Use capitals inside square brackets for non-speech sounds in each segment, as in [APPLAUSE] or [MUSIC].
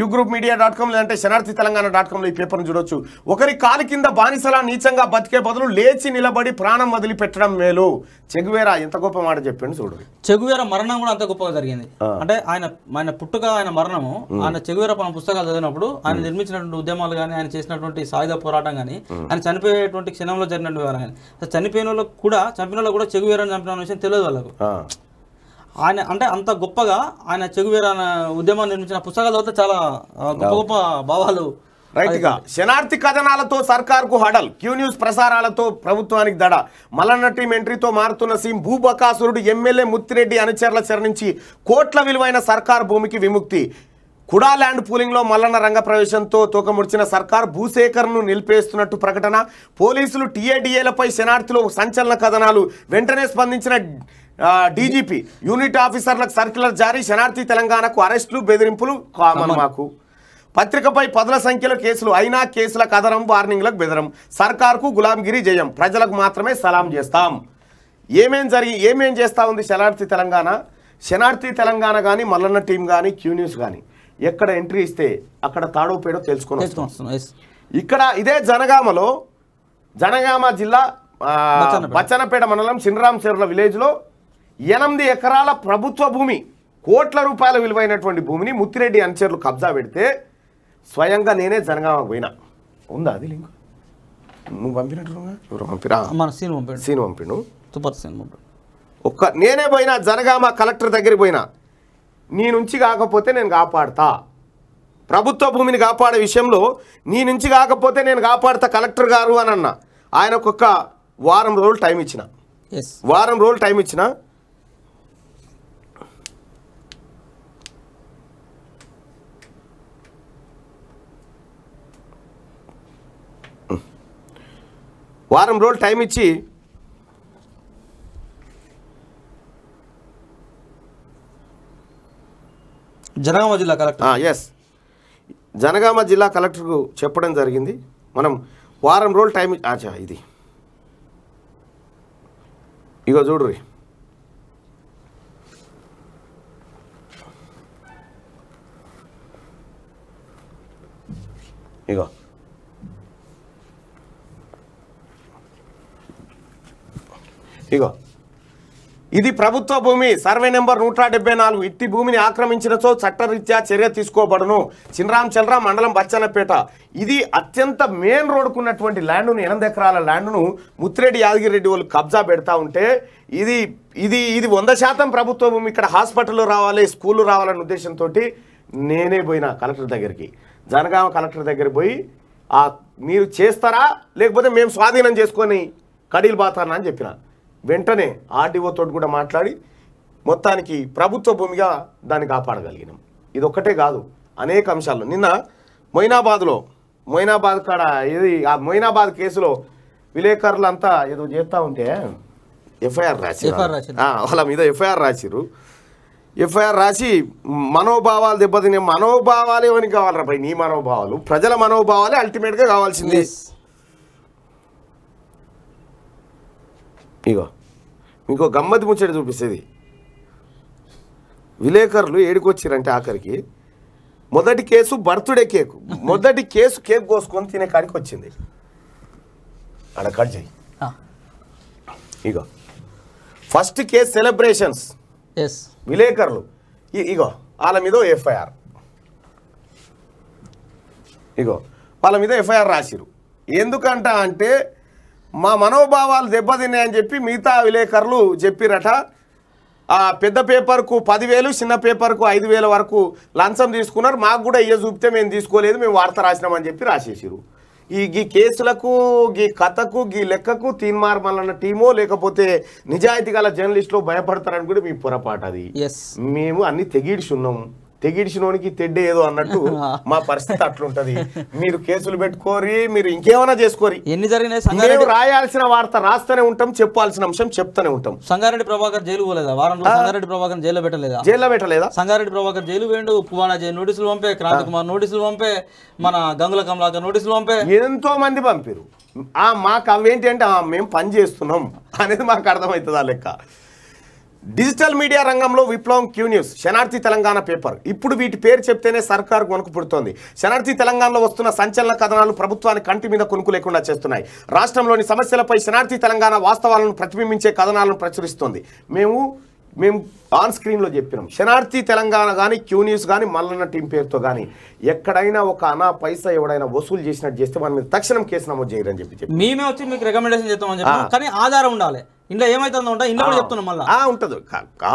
Queue group media dot com లేదంటే Shanarthi Telangana dot కామ్లో ఈ పేపర్ను చూడొచ్చు ఒకరి కాలు కింద బానిసలా నీచంగా బతికే బదులు లేచి నిలబడి ప్రాణం వదిలిపెట్టడం మేలు చెగువేరా ఎంత గొప్ప మాట చెప్పాడు చూడు చెగువేరా మరణం కూడా అంత గొప్పగా జరిగింది అంటే ఆయన ఆయన పుట్టుక ఆయన మరణము ఆయన చెగువేర మన పుస్తకాలు చదివినప్పుడు ఆయన నిర్మించినటువంటి ఉద్యమాలు కానీ ఆయన చేసినటువంటి సాయుధ పోరాటం కానీ ఆయన చనిపోయేటువంటి క్షణంలో జరిగినటువంటి వాళ్ళు కానీ చనిపోయిన కూడా చంపిన కూడా చెగువేరని చంపిన విషయం తెలియదు వాళ్ళకు ఆయన అంటే అంత గొప్పగా ఆయన చెగువేర ఉద్యమాన్ని నిర్మించిన పుస్తకాలు చదివితే చాలా గొప్ప గొప్ప భావాలు రైట్గా శనార్థి కథనాలతో సర్కార్కు హడల్ క్యూ న్యూస్ ప్రసారాలతో ప్రభుత్వానికి దడ మలన్న టీం ఎంట్రీతో మారుతున్న సీం భూబకాసురుడు ఎమ్మెల్యే ముత్తిరెడ్డి అనుచరుల చర నుంచి కోట్ల విలువైన సర్కార్ భూమికి విముక్తి కుడా ల్యాండ్ పూలింగ్లో మల్లన్న ప్రవేశంతో తూకముడిచిన సర్కార్ భూసేకరణను నిలిపేస్తున్నట్టు ప్రకటన పోలీసులు టీఏడీఏలపై శనార్థిలో సంచలన కథనాలు వెంటనే స్పందించిన డీజీపీ యూనిట్ ఆఫీసర్లకు సర్క్యులర్ జారీ శనార్థి తెలంగాణకు అరెస్టులు బెదిరింపులు కామన్ మాకు పత్రికపై పదుల సంఖ్యలో కేసులు అయినా కేసుల కథనం వార్నింగ్లకు బెదరం సర్కార్కు గులాంగిరి జయం ప్రజలకు మాత్రమే సలాం చేస్తాం ఏమేం జరిగి ఏమేం చేస్తూ ఉంది శనార్థి తెలంగాణ శనార్థి తెలంగాణ కానీ మల్లన్న టీం కానీ క్యూ న్యూస్ కానీ ఎక్కడ ఎంట్రీ ఇస్తే అక్కడ తాడోపేడో తెలుసుకొని ఇక్కడ ఇదే జనగామలో జనగామ జిల్లా బచ్చనపేట మండలం చినరామ్ విలేజ్ విలేజ్లో ఎనిమిది ఎకరాల ప్రభుత్వ భూమి కోట్ల రూపాయల విలువైనటువంటి భూమిని ముత్తిరెడ్డి అనుచరులు కబ్జా పెడితే స్వయంగా నేనే జనగామకు పోయినా ఉందా అది లింక్ నువ్వు పంపినట్టు పంపిరా సీన్ సీన్ ఒక్క నేనే పోయినా జనగామ కలెక్టర్ దగ్గర పోయినా నీ నుంచి కాకపోతే నేను కాపాడతా ప్రభుత్వ భూమిని కాపాడే విషయంలో నీ నుంచి కాకపోతే నేను కాపాడతా కలెక్టర్ గారు అని అన్న ఆయన ఒక్కొక్క వారం రోజులు టైం ఇచ్చిన వారం రోజులు టైం ఇచ్చిన వారం రోజులు టైం ఇచ్చి జనగామ జిల్లా కలెక్టర్ ఎస్ జనగామ జిల్లా కలెక్టర్కు చెప్పడం జరిగింది మనం వారం రోజులు టైం ఆచా ఇది ఇగో చూడ్రి ఇగో ఇగో ఇది ప్రభుత్వ భూమి సర్వే నెంబర్ నూట డెబ్బై నాలుగు ఇట్టి భూమిని ఆక్రమించినచో చట్టరీత్యా చర్య తీసుకోబడను చిన్నరామ్ చల్రాం మండలం బచ్చన్నపేట ఇది అత్యంత మెయిన్ ఉన్నటువంటి ల్యాండ్ను ఎనిమిది ఎకరాల ల్యాండ్ను ముత్తిరెడ్డి యాదగిరెడ్డి వాళ్ళు కబ్జా పెడతా ఉంటే ఇది ఇది ఇది వంద శాతం ప్రభుత్వ భూమి ఇక్కడ హాస్పిటల్ రావాలి స్కూళ్ళు రావాలనే ఉద్దేశంతో నేనే పోయినా కలెక్టర్ దగ్గరికి జనగామ కలెక్టర్ దగ్గర పోయి మీరు చేస్తారా లేకపోతే మేము స్వాధీనం చేసుకొని కడీలు బాతారా అని చెప్పినా వెంటనే ఆర్డీఓతో కూడా మాట్లాడి మొత్తానికి ప్రభుత్వ భూమిగా దాన్ని కాపాడగలిగినాం ఇది ఒక్కటే కాదు అనేక అంశాలు నిన్న మొయినాబాద్లో మొయినాబాద్ కాడ ఇది ఆ మొయినాబాద్ కేసులో విలేకరులంతా ఏదో చేస్తూ ఉంటే ఎఫ్ఐఆర్ రాసి వాళ్ళ మీద ఎఫ్ఐఆర్ రాసిరు ఎఫ్ఐఆర్ రాసి మనోభావాలు దెబ్బతినే మనోభావాలు ఏమని కావాలరా నీ మనోభావాలు ప్రజల మనోభావాలే అల్టిమేట్గా కావాల్సింది ఇగో మీకు గమ్మతి ముచ్చట చూపిస్తుంది విలేకరులు ఏడుకొచ్చారంటే ఆఖరికి మొదటి కేసు బర్త్డే కేక్ మొదటి కేసు కేక్ కోసుకొని తినే కాడికి వచ్చింది అక్కడ కట్ చేయి ఇగో ఫస్ట్ కేసు సెలబ్రేషన్స్ విలేకరులు ఇగో వాళ్ళ మీద ఎఫ్ఐఆర్ ఇగో వాళ్ళ మీద ఎఫ్ఐఆర్ రాసిరు ఎందుకంట అంటే మా మనోభావాలు దెబ్బతిన్నాయని చెప్పి మిగతా విలేకరులు చెప్పిరట ఆ పెద్ద పేపర్కు పదివేలు చిన్న పేపర్కు ఐదు వేల వరకు లంచం తీసుకున్నారు మాకు కూడా ఏ చూపితే మేము తీసుకోలేదు మేము వార్త రాసినామని చెప్పి రాసేసారు ఈ గీ కేసులకు గీ కథకు గీ లెక్కకు తీన్మార్మలన్న టీమో లేకపోతే నిజాయితీ గల జర్నలిస్టులు భయపడతారని కూడా మీ పొరపాటు అది మేము అన్ని తెగిడ్చున్నాము తెగిడిచినోనికి తెడ్డే ఏదో అన్నట్టు [LAUGHS] మా పరిస్థితి అట్లుంటది మీరు కేసులు పెట్టుకోరి మీరు ఇంకేమైనా చేసుకోరి ఎన్ని జరిగినాయి రాయాల్సిన వార్త రాస్తూనే ఉంటాం చెప్పాల్సిన అంశం చెప్తానే ఉంటాం సంగారెడ్డి ప్రభాకర్ జైలు పోలేదా వారం సంగారెడ్డి ప్రభాకర్ జైల్లో పెట్టలేదా జైల్లో పెట్టలేదా సంగారెడ్డి ప్రభాకర్ జైలు వేయండు జైలు నోటీసులు పంపే క్రాంతి నోటీసులు పంపే మన గంగుల కమలాకర్ నోటీసులు పంపే ఎంతో మంది పంపారు మాకు ఏంటి అంటే మేము పని చేస్తున్నాం అనేది మాకు అర్థమవుతుంది ఆ లెక్క డిజిటల్ మీడియా రంగంలో విప్లవం క్యూ న్యూస్ శనార్థి తెలంగాణ పేపర్ ఇప్పుడు వీటి పేరు చెప్తేనే సర్కార్ కొనుకు పుడుతోంది శనార్థి తెలంగాణలో వస్తున్న సంచలన కథనాలు ప్రభుత్వాన్ని కంటి మీద కొనుకు లేకుండా చేస్తున్నాయి రాష్ట్రంలోని సమస్యలపై శనార్థి తెలంగాణ వాస్తవాలను ప్రతిబింబించే కథనాలను ప్రచురిస్తోంది మేము మేము ఆన్ స్క్రీన్లో చెప్పినాం శనార్థి తెలంగాణ కానీ క్యూ న్యూస్ కానీ మల్లన్న టీం పేరుతో కానీ ఎక్కడైనా ఒక అనా పైసా ఎవడైనా వసూలు చేసినట్టు చేస్తే మన మీద తక్షణం కేసు నమోదు చేయరని చెప్పి మేమే వచ్చి మీకు రికమెండేషన్ చేస్తామని చెప్పి కానీ ఆధారం ఉండాలి ఇంట్లో ఏమైతుందో ఉంటా ఇంట్లో కూడా చెప్తున్నాం మళ్ళీ ఉంటుంది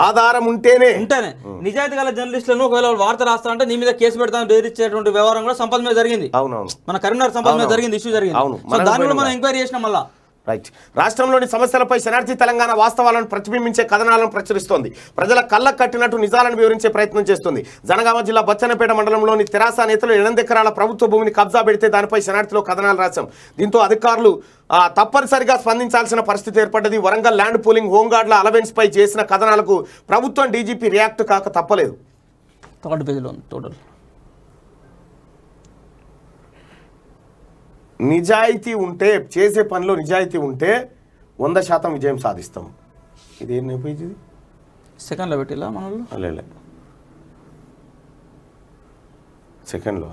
ఆధారం ఉంటేనే ఉంటేనే నిజాయితీ గల జర్నలిస్టులను ఒకవేళ వార్త రాస్తారంటే నీ మీద కేసు పెడతాను బెదిరించేటువంటి వ్యవహారం కూడా సంపద మీద జరిగింది అవునవును మన కరీంనగర్ సంపద మీద జరిగింది ఇష్యూ జరిగింది అవును దాని కూడా మనం ఎంక్వైరీ చేసినాం మళ్ళీ రైట్ రాష్ట్రంలోని సమస్యలపై శనార్థి తెలంగాణ వాస్తవాలను ప్రతిబింబించే కథనాలను ప్రచురిస్తోంది ప్రజల కళ్ళ కట్టినట్టు నిజాలను వివరించే ప్రయత్నం చేస్తుంది జనగామ జిల్లా బచ్చనపేట మండలంలోని తెరాస నేతలు ఎనిమిదెకరాల ప్రభుత్వ భూమిని కబ్జా పెడితే దానిపై శనార్థిలో కథనాలు రాశాం దీంతో అధికారులు తప్పనిసరిగా స్పందించాల్సిన పరిస్థితి ఏర్పడ్డది వరంగల్ ల్యాండ్ పూలింగ్ హోంగార్డుల అలవెన్స్పై చేసిన కథనాలకు ప్రభుత్వం డీజీపీ రియాక్ట్ కాక తప్పలేదు నిజాయితీ ఉంటే చేసే పనిలో నిజాయితీ ఉంటే వంద శాతం విజయం సాధిస్తాం ఏం అయిపోయింది సెకండ్లో పెట్టిలా మన సెకండ్లో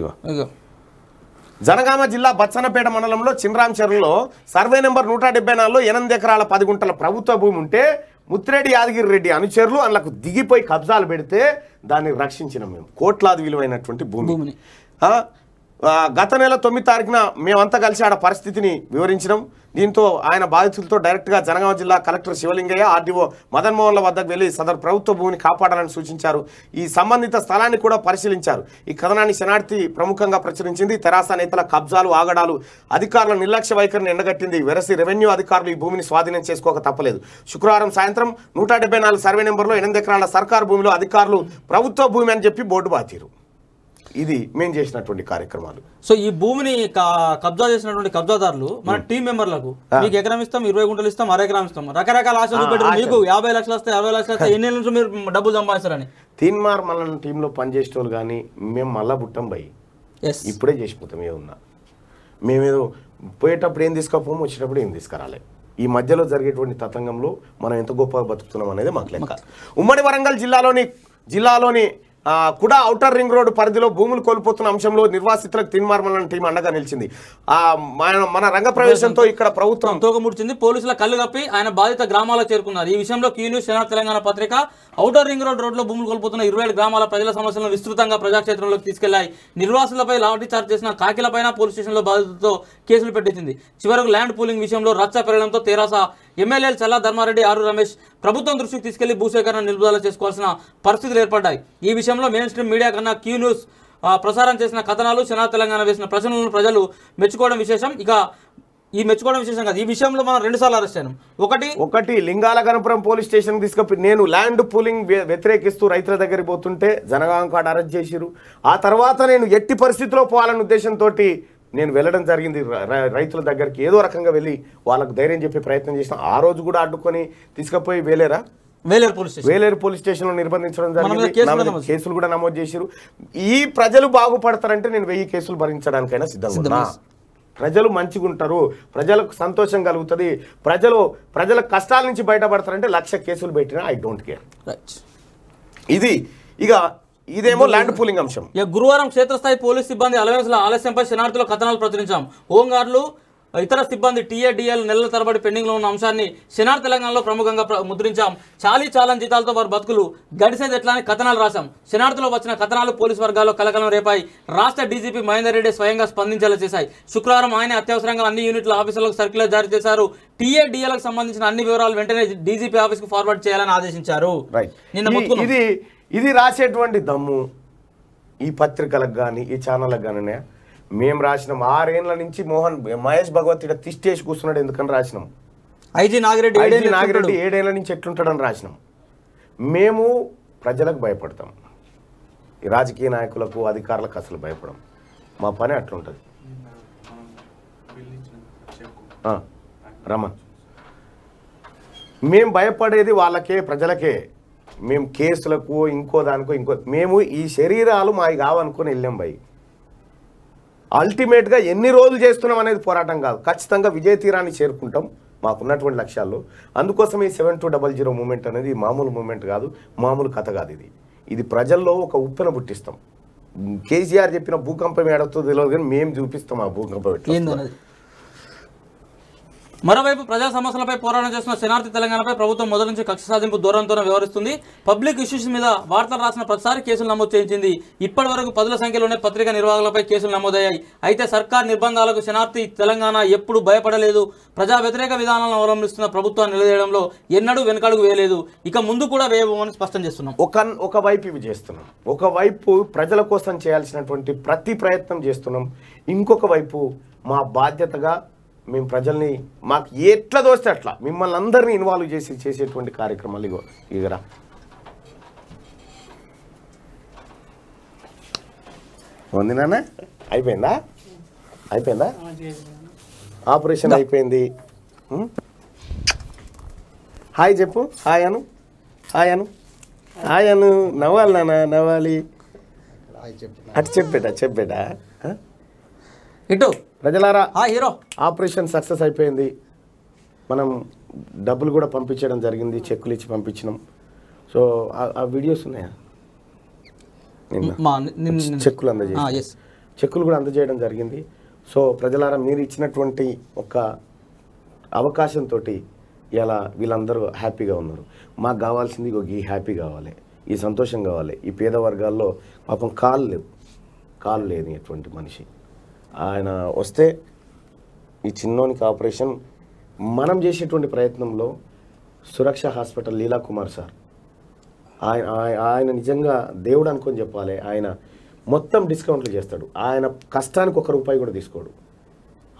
ఇగో జనగామ జిల్లా బచ్చనపేట మండలంలో చిన్రాంచెర్లో సర్వే నెంబర్ నూట డెబ్బై నాలుగులో ఎనిమిది ఎకరాల పది గుంటల ప్రభుత్వ భూమి ఉంటే ముత్తిరెడ్డి యాదగిరి రెడ్డి అనుచరులు అందులకు దిగిపోయి కబ్జాలు పెడితే దాన్ని రక్షించిన మేము కోట్లాది విలువైనటువంటి భూమి గత నెల తొమ్మిది తారీఖున మేమంతా కలిసి ఆడ పరిస్థితిని వివరించడం దీంతో ఆయన బాధితులతో డైరెక్ట్గా జనగామ జిల్లా కలెక్టర్ శివలింగయ్య ఆర్డీఓ మదన్మోహన్ల వద్దకు వెళ్ళి సదరు ప్రభుత్వ భూమిని కాపాడాలని సూచించారు ఈ సంబంధిత స్థలాన్ని కూడా పరిశీలించారు ఈ కథనాన్ని శనార్థి ప్రముఖంగా ప్రచురించింది తెరాస నేతల కబ్జాలు ఆగడాలు అధికారుల నిర్లక్ష్య వైఖరిని ఎండగట్టింది వెరసి రెవెన్యూ అధికారులు ఈ భూమిని స్వాధీనం చేసుకోక తప్పలేదు శుక్రవారం సాయంత్రం నూట సర్వే నెంబర్లో ఎనిమిది ఎకరాల సర్కారు భూమిలో అధికారులు ప్రభుత్వ భూమి అని చెప్పి బోర్డు బాచారు ఇది మేము చేసినటువంటి కార్యక్రమాలు సో ఈ భూమిని కబ్జా చేసినటువంటి కబ్జాదారులు మన టీం మెంబర్లకు మీకు ఎకరం ఇస్తాం ఇరవై గుంటలు ఇస్తాం అర ఎకరం ఇస్తాం రకరకాల ఆశలు మీకు యాభై లక్షలు వస్తాయి అరవై లక్షలు వస్తాయి ఎన్ని నుంచి మీరు డబ్బులు సంపాదిస్తారని తీన్మార్ మన టీంలో పనిచేసే వాళ్ళు కానీ మేము మళ్ళా పుట్టాం పోయి ఇప్పుడే చేసిపోతాం ఏమున్నా మేమేదో పోయేటప్పుడు ఏం తీసుకోపోము వచ్చినప్పుడు ఏం తీసుకురాలే ఈ మధ్యలో జరిగేటువంటి తతంగంలో మనం ఎంత గొప్పగా బతుకుతున్నాం అనేది మాకు లెక్క ఉమ్మడి వరంగల్ జిల్లాలోని జిల్లాలోని కూడా ఔటర్ రింగ్ రోడ్డు పరిధిలో భూములు కోల్పోతున్న అంశంలో నిర్వాసితులకు తిన్మార్మలన టీం అండగా నిలిచింది మన రంగ ప్రవేశంతో ఇక్కడ ప్రభుత్వం తోకముడిచింది పోలీసుల కళ్ళు కప్పి ఆయన బాధిత గ్రామాలకు చేరుకున్నారు ఈ విషయంలో క్యూన్యూ సేనా తెలంగాణ పత్రిక ఔటర్ రింగ్ రోడ్ రోడ్లో భూములు కోల్పోతున్న ఇరవై గ్రామాల ప్రజల సమస్యలను విస్తృతంగా ప్రజాక్షేత్రంలోకి తీసుకెళ్లాయి నిర్వాసులపై లాఠీ చార్జ్ చేసిన కాకిలపైన పోలీస్ స్టేషన్లో బాధితులతో కేసులు పెట్టించింది చివరకు ల్యాండ్ పూలింగ్ విషయంలో రచ్చ పెరగడంతో తెరాస ఎమ్మెల్యేలు చల్లా ధర్మారెడ్డి ఆరు రమేష్ ప్రభుత్వం దృష్టికి తీసుకెళ్లి భూసేకరణ నిలుపుదల చేసుకోవాల్సిన పరిస్థితులు ఏర్పడ్డాయి ఈ విషయంలో మెయిన్ స్ట్రీమ్ మీడియా కన్నా క్యూ న్యూస్ ప్రసారం చేసిన కథనాలు శనా తెలంగాణ వేసిన ప్రశ్నలను ప్రజలు మెచ్చుకోవడం విశేషం ఇక ఈ మెచ్చుకోవడం విశేషం కాదు ఈ విషయంలో మనం రెండుసార్లు అరెస్ట్ అయినాం ఒకటి ఒకటి లింగాల పోలీస్ స్టేషన్ తీసుకు నేను ల్యాండ్ పూలింగ్ వ్యతిరేకిస్తూ రైతుల దగ్గరికి పోతుంటే జనగాం కాడ అరెస్ట్ చేసిరు ఆ తర్వాత నేను ఎట్టి పరిస్థితిలో పోవాలనే ఉద్దేశంతో నేను వెళ్ళడం జరిగింది రైతుల దగ్గరికి ఏదో రకంగా వెళ్ళి వాళ్ళకు ధైర్యం చెప్పే ప్రయత్నం చేసిన ఆ రోజు కూడా అడ్డుకొని తీసుకుపోయి వేలేరా వేలేరు పోలీస్ వేలేరు పోలీస్ స్టేషన్లో నిర్బంధించడం జరిగింది కేసులు కూడా నమోదు చేశారు ఈ ప్రజలు బాగుపడతారంటే నేను వెయ్యి కేసులు భరించడానికైనా సిద్ధంగా ప్రజలు మంచిగా ఉంటారు ప్రజలకు సంతోషం కలుగుతుంది ప్రజలు ప్రజల కష్టాల నుంచి బయటపడతారంటే లక్ష కేసులు పెట్టినా ఐ డోంట్ కేర్ ఇది ఇక ఇదేమో ల్యాండ్ పూలింగ్ అంశం గురువారం క్షేత్రస్థాయి పోలీస్ సిబ్బంది అలవెన్స్ల ఆలస్యంపై శనార్థులు కథనాలు ప్రచురించాం హోంగార్డులు ఇతర సిబ్బంది టీఏడిఎల్ నెలల తరబడి పెండింగ్లో ఉన్న అంశాన్ని శనార్ తెలంగాణలో ప్రముఖంగా ముద్రించాం చాలీ చాలని జీతాలతో వారి బతుకులు గడిసేది ఎట్లా అని కథనాలు రాశాం శనార్థులో వచ్చిన కథనాలు పోలీసు వర్గాల్లో కలకలం రేపాయి రాష్ట్ర డీజీపీ మహేందర్ రెడ్డి స్వయంగా స్పందించేలా చేశాయి శుక్రవారం ఆయన అత్యవసరంగా అన్ని యూనిట్ల ఆఫీసులకు సర్క్యులర్ జారీ చేశారు టీఏడిఎల్కి సంబంధించిన అన్ని వివరాలు వెంటనే డీజీపీ ఆఫీస్కు ఫార్వర్డ్ చేయాలని ఆదేశించారు నిన్న ఇది ఇది రాసేటువంటి దమ్ము ఈ పత్రికలకు కానీ ఈ ఛానళ్ళకు కానీ మేము రాసినాం ఆరేళ్ల నుంచి మోహన్ మహేష్ భగవత్ ఇక్కడ తిష్టేసి కూర్చున్నాడు ఎందుకని రాసినాం ఐజీ నాగిరెడ్డి ఐజీ నాగిరెడ్డి ఏడేళ్ల నుంచి ఎట్లుంటాడని రాసినాం మేము ప్రజలకు భయపడతాం రాజకీయ నాయకులకు అధికారులకు అసలు భయపడం మా పని అట్లుంటుంది రమ్మ మేము భయపడేది వాళ్ళకే ప్రజలకే మేము కేసులకు ఇంకో దానికో ఇంకో మేము ఈ శరీరాలు మావి కావనుకొని వెళ్ళాం భయ్ అల్టిమేట్గా ఎన్ని రోజులు చేస్తున్నాం అనేది పోరాటం కాదు ఖచ్చితంగా విజయ తీరాన్ని చేరుకుంటాం మాకున్నటువంటి లక్ష్యాల్లో అందుకోసం ఈ seven two double zero moment అనేది మామూలు మూమెంట్ కాదు మామూలు కథ కాదు ఇది ఇది ప్రజల్లో ఒక ఉప్పెన పుట్టిస్తాం కేసీఆర్ చెప్పిన భూకంపం ఏడవుతుందో తెలియదు కానీ మేము చూపిస్తాం ఆ భూకంపం ఎట్లా మరోవైపు ప్రజా సమస్యలపై పోరాటం చేస్తున్న శనార్థి తెలంగాణపై ప్రభుత్వం మొదటి నుంచి కక్ష సాధింపు దూరంతోనే వ్యవహరిస్తుంది పబ్లిక్ ఇష్యూస్ మీద వార్తలు రాసిన ప్రతిసారి కేసులు నమోదు చేయించింది ఇప్పటి వరకు పదుల సంఖ్యలోనే పత్రిక నిర్వాహకులపై కేసులు నమోదయ్యాయి అయితే సర్కార్ నిర్బంధాలకు శనార్థి తెలంగాణ ఎప్పుడు భయపడలేదు ప్రజా వ్యతిరేక విధానాలను అవలంబిస్తున్న ప్రభుత్వాన్ని నిలదీయడంలో ఎన్నడూ వెనకడుగు వేయలేదు ఇక ముందు కూడా వేయబోమని స్పష్టం చేస్తున్నాం ఒక ఒకవైపు ఇవి చేస్తున్నాం ఒకవైపు ప్రజల కోసం చేయాల్సినటువంటి ప్రతి ప్రయత్నం చేస్తున్నాం ఇంకొక వైపు మా బాధ్యతగా మేము ప్రజల్ని మాకు ఎట్లా దోస్తే అట్లా మిమ్మల్ని అందరినీ ఇన్వాల్వ్ చేసి చేసేటువంటి కార్యక్రమాలు ఇగో ఇగరా ఉంది నాన్న అయిపోయిందా అయిపోయిందా ఆపరేషన్ అయిపోయింది హాయ్ చెప్పు హాయ్ అను హాయ్ అను హాయ్ అను నవ్వాలి నాన్న నవ్వాలి అటు చెప్పేటా చెప్పేటా ఇటు ప్రజలారా హీరో ఆపరేషన్ సక్సెస్ అయిపోయింది మనం డబ్బులు కూడా పంపించడం జరిగింది చెక్కులు ఇచ్చి పంపించినాం సో ఆ వీడియోస్ ఉన్నాయా చెక్కులు అందజేసి చెక్కులు కూడా అందజేయడం జరిగింది సో ప్రజలారా మీరు ఇచ్చినటువంటి ఒక అవకాశంతో ఇలా వీళ్ళందరూ హ్యాపీగా ఉన్నారు మాకు కావాల్సింది ఈ హ్యాపీ కావాలి ఈ సంతోషం కావాలి ఈ పేద వర్గాల్లో పాపం కాళ్ళు లేవు కాళ్ళు లేనిటువంటి మనిషి ఆయన వస్తే ఈ చిన్నోనికి ఆపరేషన్ మనం చేసేటువంటి ప్రయత్నంలో సురక్ష హాస్పిటల్ లీలా కుమార్ సార్ ఆయన ఆయన నిజంగా దేవుడు అనుకొని చెప్పాలి ఆయన మొత్తం డిస్కౌంట్లు చేస్తాడు ఆయన కష్టానికి ఒక రూపాయి కూడా తీసుకోడు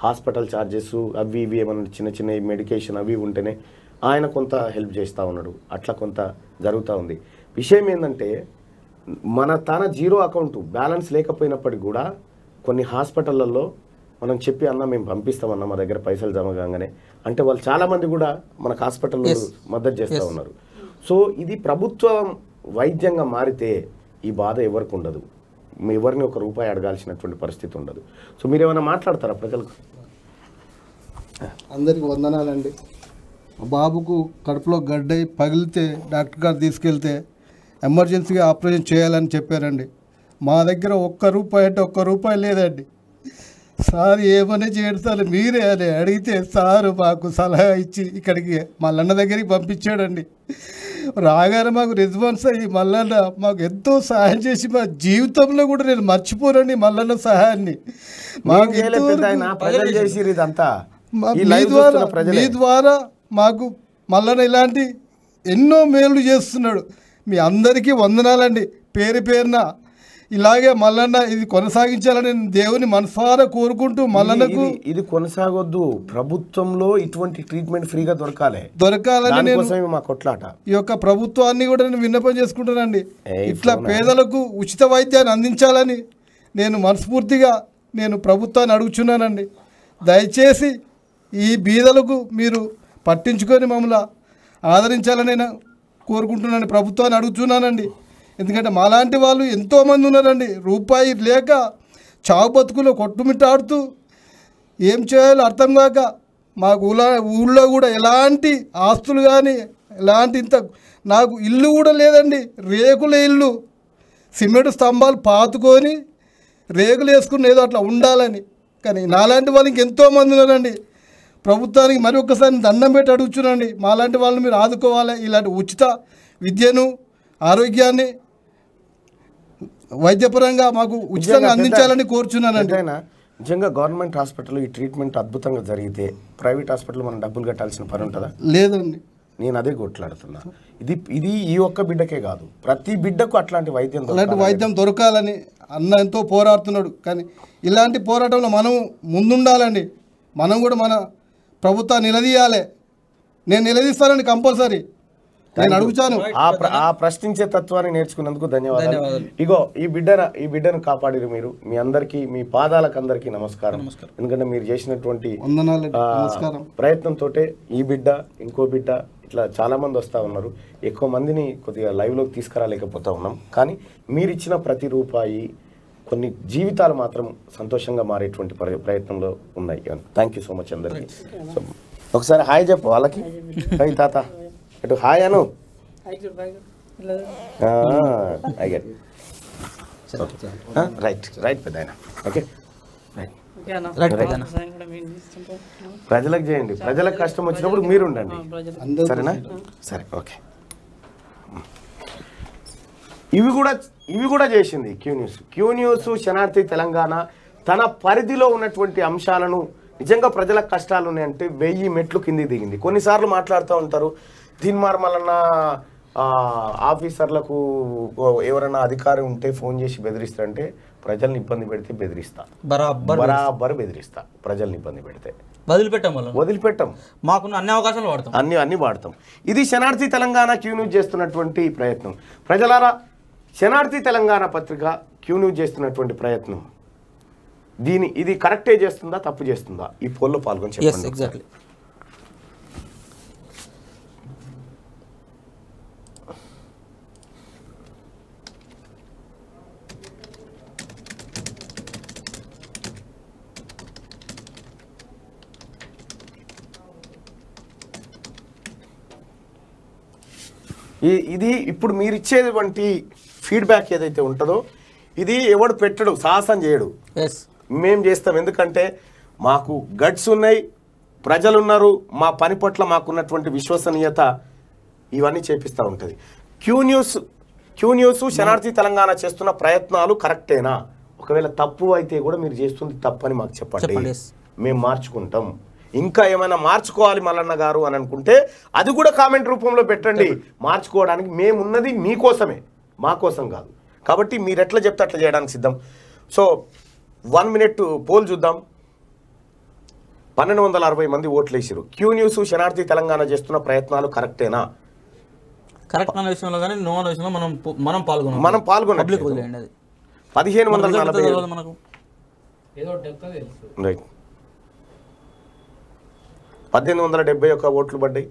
హాస్పిటల్ ఛార్జెస్ అవి ఇవి ఏమన్నా చిన్న చిన్న మెడికేషన్ అవి ఉంటేనే ఆయన కొంత హెల్ప్ చేస్తూ ఉన్నాడు అట్లా కొంత జరుగుతూ ఉంది విషయం ఏంటంటే మన తన జీరో అకౌంట్ బ్యాలెన్స్ లేకపోయినప్పటికి కూడా కొన్ని హాస్పిటళ్ళల్లో మనం చెప్పి అన్న మేము పంపిస్తామన్నా మా దగ్గర పైసలు జమ కాగానే అంటే వాళ్ళు చాలామంది కూడా మనకు హాస్పిటల్ మద్దతు చేస్తూ ఉన్నారు సో ఇది ప్రభుత్వం వైద్యంగా మారితే ఈ బాధ ఎవరికి ఉండదు ఎవరిని ఒక రూపాయి అడగాల్సినటువంటి పరిస్థితి ఉండదు సో మీరు ఏమైనా మాట్లాడతారా ప్రజలకు అందరికి వందనాలండి బాబుకు కడుపులో గడ్డై పగిలితే డాక్టర్ గారు తీసుకెళ్తే ఎమర్జెన్సీగా ఆపరేషన్ చేయాలని చెప్పారండి మా దగ్గర ఒక్క రూపాయి అంటే ఒక్క రూపాయి లేదండి సార్ ఏమని చేస్తారు మీరే అని అడిగితే సారు మాకు సలహా ఇచ్చి ఇక్కడికి మల్లన్న దగ్గరికి పంపించాడండి రాగానే మాకు రెస్పాన్స్ అయ్యి మల్లన్న మాకు ఎంతో సహాయం చేసి మా జీవితంలో కూడా నేను మర్చిపోరండి మల్లన్న సహాయాన్ని మాకు మీ ద్వారా మాకు మల్లన్న ఇలాంటి ఎన్నో మేలు చేస్తున్నాడు మీ అందరికీ వందనాలండి పేరు పేరున ఇలాగే మల్లన్న ఇది కొనసాగించాలని దేవుని మనసారా కోరుకుంటూ మల్లన్నకు ఇది కొనసాగొద్దు ప్రభుత్వంలో ఇటువంటి ట్రీట్మెంట్ ఫ్రీగా దొరకాలి దొరకాలని నేను మా కొట్లాట ఈ యొక్క ప్రభుత్వాన్ని కూడా నేను విన్నపం చేసుకుంటానండి ఇట్లా పేదలకు ఉచిత వైద్యాన్ని అందించాలని నేను మనస్ఫూర్తిగా నేను ప్రభుత్వాన్ని అడుగుచున్నానండి దయచేసి ఈ బీదలకు మీరు పట్టించుకొని మమ్మల్ని ఆదరించాలని నేను కోరుకుంటున్నాను ప్రభుత్వాన్ని అడుగుతున్నానండి ఎందుకంటే మాలాంటి వాళ్ళు ఎంతోమంది ఉన్నారండి రూపాయి లేక చావు బతుకులో కొట్టుమిట్టాడుతూ ఏం చేయాలో అర్థం కాక మాకు ఊళ్ళో ఊళ్ళో కూడా ఎలాంటి ఆస్తులు కానీ ఎలాంటి ఇంత నాకు ఇల్లు కూడా లేదండి రేకుల ఇల్లు సిమెంట్ స్తంభాలు పాతుకొని రేగులు వేసుకుని ఏదో అట్లా ఉండాలని కానీ నాలాంటి వాళ్ళు మంది ఉన్నారండి ప్రభుత్వానికి మరి ఒక్కసారి దండం పెట్టి అడుగుచునండి మాలాంటి వాళ్ళని మీరు ఆదుకోవాలి ఇలాంటి ఉచిత విద్యను ఆరోగ్యాన్ని వైద్యపరంగా మాకు ఉచితంగా అందించాలని కోరుచున్నానండి నిజంగా గవర్నమెంట్ హాస్పిటల్ ఈ ట్రీట్మెంట్ అద్భుతంగా జరిగితే ప్రైవేట్ హాస్పిటల్ మనం డబ్బులు కట్టాల్సిన పని ఉంటుందా లేదండి నేను అదే కొట్లాడుతున్నా ఇది ఇది ఈ ఒక్క బిడ్డకే కాదు ప్రతి బిడ్డకు అట్లాంటి వైద్యం అలాంటి వైద్యం దొరకాలని అన్న ఎంతో పోరాడుతున్నాడు కానీ ఇలాంటి పోరాటంలో మనం ముందుండాలండి మనం కూడా మన ప్రభుత్వం నిలదీయాలి నేను నిలదీస్తానండి కంపల్సరీ నేను అడుగుతాను ఆ ప్రశ్నించే తత్వాన్ని నేర్చుకున్నందుకు ధన్యవాదాలు ఇగో ఈ బిడ్డను ఈ బిడ్డను కాపాడిరు మీరు మీ అందరికి మీ పాదాలకు అందరికి నమస్కారం ఎందుకంటే మీరు చేసినటువంటి ప్రయత్నంతో ఈ బిడ్డ ఇంకో బిడ్డ ఇట్లా చాలా మంది వస్తూ ఉన్నారు ఎక్కువ మందిని కొద్దిగా లైవ్ లోకి తీసుకురాలేకపోతా ఉన్నాం కానీ మీరు ఇచ్చిన ప్రతి రూపాయి కొన్ని జీవితాలు మాత్రం సంతోషంగా మారేటువంటి ప్రయత్నంలో ఉన్నాయి థ్యాంక్ యూ సో మచ్ అందరికి ఒకసారి హాయ్ చెప్పు వాళ్ళకి హాయ్ తాత అటు హాయ్ అను రైట్ రైట్ పెద్ద ఓకే ప్రజలకు చేయండి ప్రజలకు కష్టం వచ్చినప్పుడు మీరు ఉండండి సరేనా సరే ఓకే ఇవి కూడా ఇవి కూడా చేసింది క్యూ న్యూస్ క్యూ న్యూస్ శనార్థి తెలంగాణ తన పరిధిలో ఉన్నటువంటి అంశాలను నిజంగా ప్రజల కష్టాలు ఉన్నాయంటే వెయ్యి మెట్లు కింది దిగింది కొన్నిసార్లు మాట్లాడుతూ ఉంటారు మరి మళ్ళన్నా ఆఫీసర్లకు ఎవరైనా అధికారి ఉంటే ఫోన్ చేసి బెదిరిస్తారంటే ప్రజల్ని ఇబ్బంది పెడితే బెదిరిస్తా బరాబర్ బరాబర్ బెదిరిస్తా ప్రజల్ని ఇబ్బంది పెడితే వదిలిపెట్టాం వదిలిపెట్టాం మాకు అన్ని అవకాశాలు వాడతాం అన్ని అన్ని వాడతాం ఇది శనార్థి తెలంగాణ క్యూ న్యూస్ చేస్తున్నటువంటి ప్రయత్నం ప్రజలారా శనార్థి తెలంగాణ పత్రిక క్యూ న్యూస్ చేస్తున్నటువంటి ప్రయత్నం దీని ఇది కరెక్టే చేస్తుందా తప్పు చేస్తుందా ఈ పోల్లో పాల్గొని చెప్పండి ఎగ్జాక్ట్లీ ఇది ఇప్పుడు మీరు ఇచ్చేటువంటి ఫీడ్బ్యాక్ ఏదైతే ఉంటుందో ఇది ఎవడు పెట్టడు సాహసం చేయడు మేము చేస్తాం ఎందుకంటే మాకు గడ్స్ ఉన్నాయి ప్రజలున్నారు మా పని పట్ల మాకున్నటువంటి విశ్వసనీయత ఇవన్నీ చేపిస్తూ ఉంటుంది క్యూ న్యూస్ క్యూ న్యూస్ శనార్థి తెలంగాణ చేస్తున్న ప్రయత్నాలు కరెక్టేనా ఒకవేళ తప్పు అయితే కూడా మీరు చేస్తుంది తప్పని మాకు చెప్పండి మేము మార్చుకుంటాం ఇంకా ఏమైనా మార్చుకోవాలి మల్లన్న గారు అని అనుకుంటే అది కూడా కామెంట్ రూపంలో పెట్టండి మార్చుకోవడానికి మేమున్నది మీకోసమే మా కోసం కాదు కాబట్టి మీరు ఎట్లా చెప్తే అట్లా చేయడానికి సిద్ధం సో వన్ మినిట్ పోల్ చూద్దాం పన్నెండు వందల అరవై మంది ఓట్లు వేసారు క్యూ న్యూస్ శనార్థి తెలంగాణ చేస్తున్న ప్రయత్నాలు కరెక్టేనా కరెక్ట్ అన్న విషయంలో కానీ నో అన్న విషయంలో మనం మనం పాల్గొన్నాం మనం పాల్గొన్నాం పబ్లిక్ వదిలేయండి అది పదిహేను వందల నలభై మనకు రైట్ పద్దెనిమిది వందల డెబ్బై ఒక్క ఓట్లు పడ్డాయి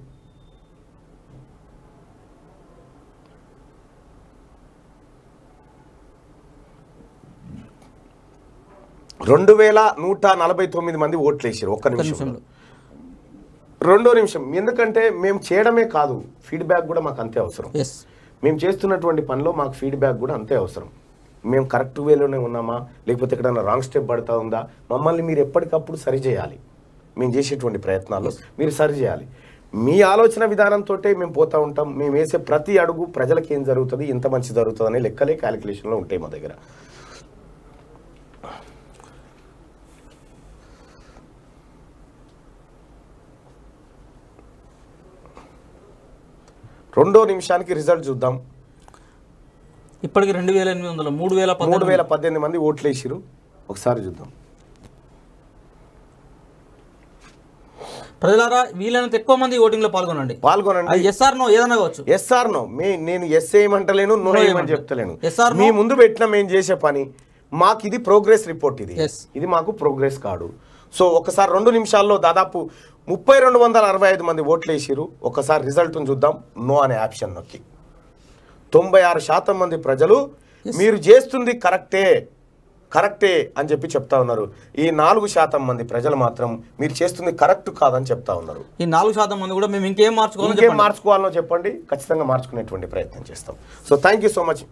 రెండు వేల నూట నలభై తొమ్మిది మంది ఓట్లు వేసారు ఒక్క నిమిషంలో రెండో నిమిషం ఎందుకంటే మేము చేయడమే కాదు ఫీడ్బ్యాక్ కూడా మాకు అంతే అవసరం మేము చేస్తున్నటువంటి పనిలో మాకు ఫీడ్బ్యాక్ కూడా అంతే అవసరం మేము కరెక్ట్ వేలోనే ఉన్నామా లేకపోతే ఎక్కడైనా రాంగ్ స్టెప్ పడతా ఉందా మమ్మల్ని మీరు ఎప్పటికప్పుడు సరిచేయాలి మేము చేసేటువంటి ప్రయత్నాలు మీరు సరిచేయాలి మీ ఆలోచన విధానంతో మేము పోతూ ఉంటాం మేము వేసే ప్రతి అడుగు ప్రజలకు ఏం జరుగుతుంది ఎంత మంచి జరుగుతుంది అనే లెక్కలే క్యాలిక్యులేషన్లో ఉంటాయి మా దగ్గర రెండో నిమిషానికి రిజల్ట్ చూద్దాం ఇప్పటికి రెండు వేల ఎనిమిది వందల మూడు వేల మూడు వేల పద్దెనిమిది మంది ఓట్లు వేసిరు ఒకసారి చూద్దాం ప్రజలారా వీలైనంత ఎక్కువ మంది ఓటింగ్ లో పాల్గొనండి పాల్గొనండి ఎస్ఆర్ నో ఏదైనా కావచ్చు ఎస్ఆర్ నో మీ నేను ఎస్ ఏమంటలేను నో ఏమని చెప్తలేను ఎస్ఆర్ మీ ముందు పెట్టిన మేము చేసే పని మాకు ఇది ప్రోగ్రెస్ రిపోర్ట్ ఇది ఇది మాకు ప్రోగ్రెస్ కాడు సో ఒకసారి రెండు నిమిషాల్లో దాదాపు ముప్పై రెండు వందల అరవై ఐదు మంది ఓట్లు వేసిరు ఒకసారి రిజల్ట్ను చూద్దాం నో అనే ఆప్షన్ నొక్కి తొంభై ఆరు శాతం మంది ప్రజలు మీరు చేస్తుంది కరెక్టే కరెక్టే అని చెప్పి చెప్తా ఉన్నారు ఈ నాలుగు శాతం మంది ప్రజలు మాత్రం మీరు చేస్తుంది కరెక్ట్ కాదని చెప్తా ఉన్నారు ఈ నాలుగు శాతం మంది కూడా మేము ఇంకేం మార్చుకోవాలి ఇంకేం మార్చుకోవాలో చెప్పండి ఖచ్చితంగా మార్చుకునేటువంటి ప్రయత్నం చేస్తాం సో థ్యాంక్ సో మచ్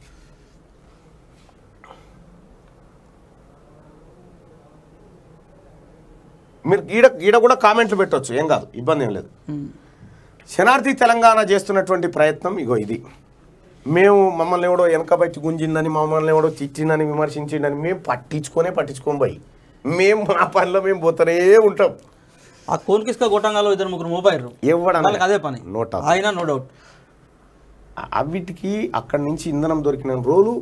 మీరు ఈడ ఈడ కూడా కామెంట్లు పెట్టవచ్చు ఏం కాదు ఇబ్బంది ఏం లేదు శనార్థి తెలంగాణ చేస్తున్నటువంటి ప్రయత్నం ఇగో ఇది మేము మమ్మల్ని ఎవడో వెనకబట్టి గుంజిందని మమ్మల్ని ఎవడో తిట్టిందని విమర్శించిందని మేము పట్టించుకొనే పట్టించుకొని పోయి మేము మా పనిలో మేము పోతూనే ఉంటాం ఆ కోల్కిస్క గొట్టంగాలో ఇద్దరు ముగ్గురు మొబైల్ ఇవ్వడానికి అదే పని నోట్ ఆయన నో డౌట్ అవిటికి అక్కడి నుంచి ఇంధనం దొరికిన రోజు